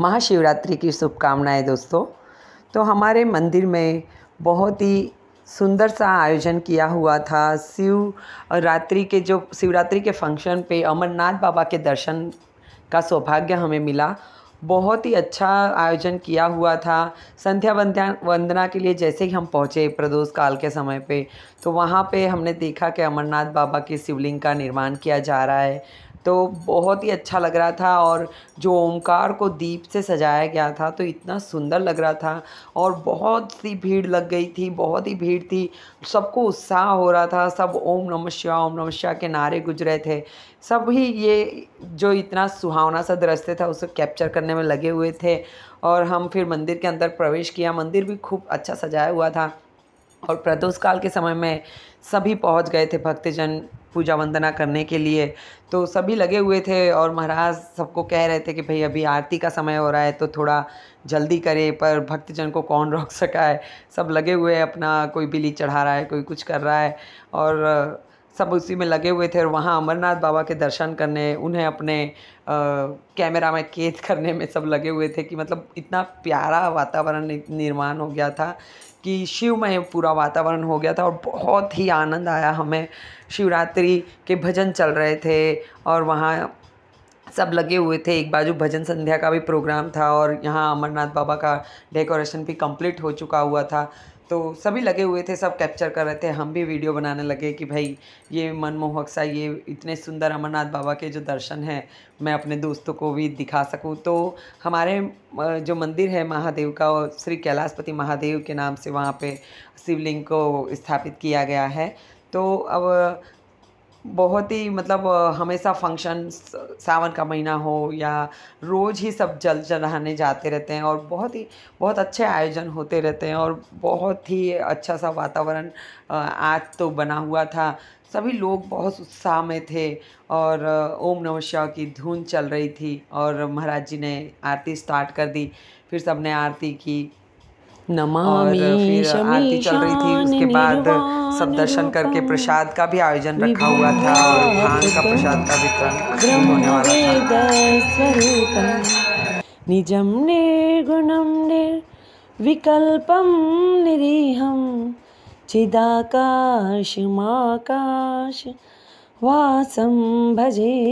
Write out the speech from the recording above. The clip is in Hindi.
महाशिवरात्रि की शुभकामनाएं दोस्तों तो हमारे मंदिर में बहुत ही सुंदर सा आयोजन किया हुआ था शिव रात्रि के जो शिवरात्रि के फंक्शन पे अमरनाथ बाबा के दर्शन का सौभाग्य हमें मिला बहुत ही अच्छा आयोजन किया हुआ था संध्या वंध्या वंदना के लिए जैसे ही हम पहुँचे प्रदोष काल के समय पे तो वहाँ पे हमने देखा कि अमरनाथ बाबा के शिवलिंग का निर्माण किया जा रहा है तो बहुत ही अच्छा लग रहा था और जो ओमकार को दीप से सजाया गया था तो इतना सुंदर लग रहा था और बहुत सी भीड़ लग गई थी बहुत ही भीड़ थी सबको उत्साह हो रहा था सब ओम नमः शिवाय ओम नमः शिवाय के नारे गुज रहे थे सभी ये जो इतना सुहावना सा दृश्य था उसे कैप्चर करने में लगे हुए थे और हम फिर मंदिर के अंदर प्रवेश किया मंदिर भी खूब अच्छा सजाया हुआ था और प्रदोष काल के समय में सभी पहुंच गए थे भक्तजन पूजा वंदना करने के लिए तो सभी लगे हुए थे और महाराज सबको कह रहे थे कि भाई अभी आरती का समय हो रहा है तो थोड़ा जल्दी करें पर भक्तजन को कौन रोक सका है सब लगे हुए अपना कोई बिली चढ़ा रहा है कोई कुछ कर रहा है और सब उसी में लगे हुए थे और वहाँ अमरनाथ बाबा के दर्शन करने उन्हें अपने कैमरा में कैद करने में सब लगे हुए थे कि मतलब इतना प्यारा वातावरण निर्माण हो गया था कि शिवमय पूरा वातावरण हो गया था और बहुत ही आनंद आया हमें शिवरात्रि के भजन चल रहे थे और वहाँ सब लगे हुए थे एक बाजू भजन संध्या का भी प्रोग्राम था और यहाँ अमरनाथ बाबा का डेकोरेशन भी कंप्लीट हो चुका हुआ था तो सभी लगे हुए थे सब कैप्चर कर रहे थे हम भी वीडियो बनाने लगे कि भाई ये मनमोहक सा ये इतने सुंदर अमरनाथ बाबा के जो दर्शन हैं मैं अपने दोस्तों को भी दिखा सकूं तो हमारे जो मंदिर है महादेव का और श्री कैलाशपति महादेव के नाम से वहाँ पे शिवलिंग को स्थापित किया गया है तो अब बहुत ही मतलब हमेशा फंक्शन सावन का महीना हो या रोज़ ही सब जल चढ़ाने जाते रहते हैं और बहुत ही बहुत अच्छे आयोजन होते रहते हैं और बहुत ही अच्छा सा वातावरण आज तो बना हुआ था सभी लोग बहुत उत्साह में थे और ओम नम शिवाय की धुन चल रही थी और महाराज जी ने आरती स्टार्ट कर दी फिर सबने आरती की और आरती चल रही थी उसके बाद सब दर्शन करके प्रसाद का भी आयोजन रखा हुआ था और भांग का प्रसाद का वितरण होने वाला था निजम निर्गुणम निर्विकल्पम निरीहम चिदाकाशमाकाश वासं भजे